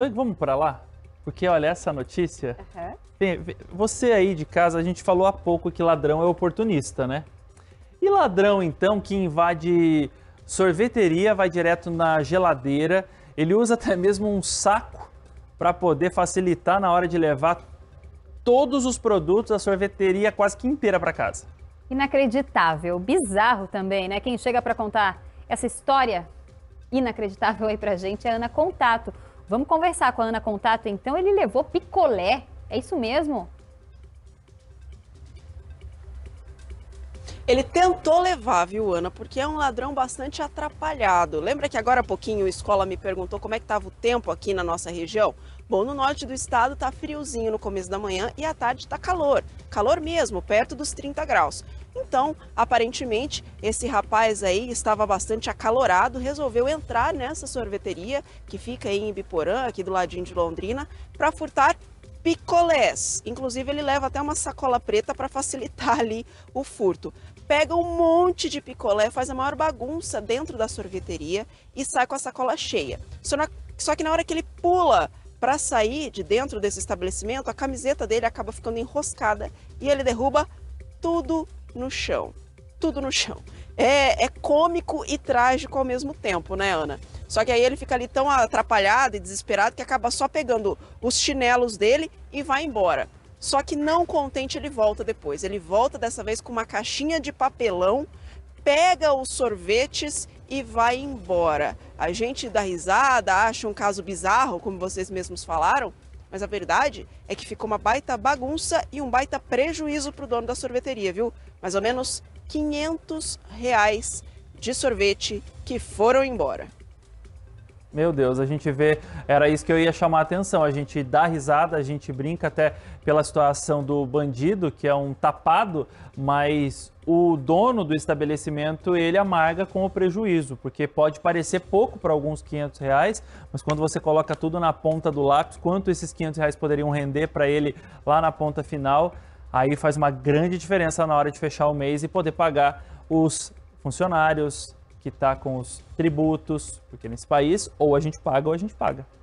Então, vamos para lá? Porque olha, essa notícia. Uhum. Bem, você aí de casa, a gente falou há pouco que ladrão é oportunista, né? E ladrão, então, que invade sorveteria, vai direto na geladeira, ele usa até mesmo um saco para poder facilitar na hora de levar todos os produtos da sorveteria quase que inteira para casa. Inacreditável, bizarro também, né? Quem chega para contar essa história inacreditável aí a gente é Ana Contato. Vamos conversar com a Ana Contato, então. Ele levou picolé. É isso mesmo? Ele tentou levar, viu, Ana? Porque é um ladrão bastante atrapalhado. Lembra que agora há pouquinho o Escola me perguntou como é que estava o tempo aqui na nossa região? Bom, no norte do estado está friozinho no começo da manhã e à tarde está calor. Calor mesmo, perto dos 30 graus. Então, aparentemente, esse rapaz aí estava bastante acalorado, resolveu entrar nessa sorveteria que fica aí em Biporã, aqui do ladinho de Londrina, para furtar picolés. Inclusive, ele leva até uma sacola preta para facilitar ali o furto. Pega um monte de picolé, faz a maior bagunça dentro da sorveteria e sai com a sacola cheia. Só, na... Só que na hora que ele pula para sair de dentro desse estabelecimento, a camiseta dele acaba ficando enroscada e ele derruba tudo no chão. Tudo no chão é, é cômico e trágico ao mesmo tempo, né, Ana? Só que aí ele fica ali tão atrapalhado e desesperado que acaba só pegando os chinelos dele e vai embora. Só que não contente, ele volta depois. Ele volta dessa vez com uma caixinha de papelão, pega os sorvetes e vai embora. A gente dá risada, acha um caso bizarro, como vocês mesmos falaram, mas a verdade é que ficou uma baita bagunça e um baita prejuízo para o dono da sorveteria, viu? Mais ou menos 500 reais de sorvete que foram embora. Meu Deus, a gente vê, era isso que eu ia chamar a atenção. A gente dá risada, a gente brinca até pela situação do bandido, que é um tapado, mas o dono do estabelecimento ele amarga com o prejuízo, porque pode parecer pouco para alguns 500 reais, mas quando você coloca tudo na ponta do lápis, quanto esses 500 reais poderiam render para ele lá na ponta final, aí faz uma grande diferença na hora de fechar o mês e poder pagar os funcionários que está com os tributos, porque nesse país ou a gente paga ou a gente paga.